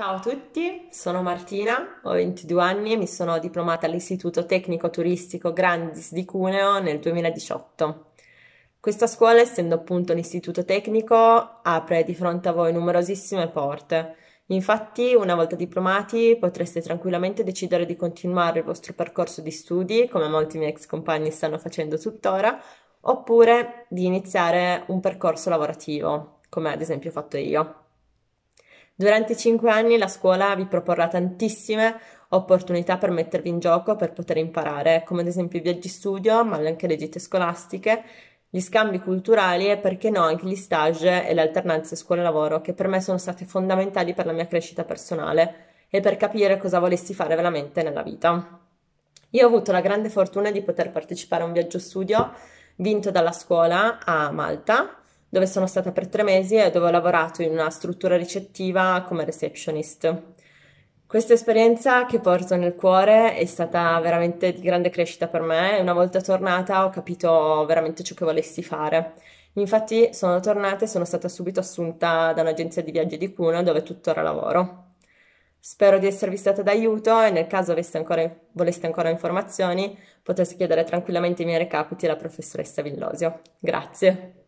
Ciao a tutti, sono Martina, ho 22 anni e mi sono diplomata all'Istituto Tecnico Turistico Grandis di Cuneo nel 2018. Questa scuola, essendo appunto un istituto tecnico, apre di fronte a voi numerosissime porte. Infatti, una volta diplomati, potreste tranquillamente decidere di continuare il vostro percorso di studi, come molti miei ex compagni stanno facendo tuttora, oppure di iniziare un percorso lavorativo, come ad esempio ho fatto io. Durante i cinque anni la scuola vi proporrà tantissime opportunità per mettervi in gioco, per poter imparare, come ad esempio i viaggi studio, ma anche le gite scolastiche, gli scambi culturali e perché no anche gli stage e le alternanze scuola-lavoro che per me sono state fondamentali per la mia crescita personale e per capire cosa volessi fare veramente nella vita. Io ho avuto la grande fortuna di poter partecipare a un viaggio studio vinto dalla scuola a Malta dove sono stata per tre mesi e dove ho lavorato in una struttura ricettiva come receptionist. Questa esperienza che porto nel cuore è stata veramente di grande crescita per me una volta tornata ho capito veramente ciò che volessi fare. Infatti sono tornata e sono stata subito assunta da un'agenzia di viaggi di Cuneo dove tuttora lavoro. Spero di esservi stata d'aiuto e nel caso ancora, voleste ancora informazioni potreste chiedere tranquillamente i miei recapiti alla professoressa Villosio. Grazie.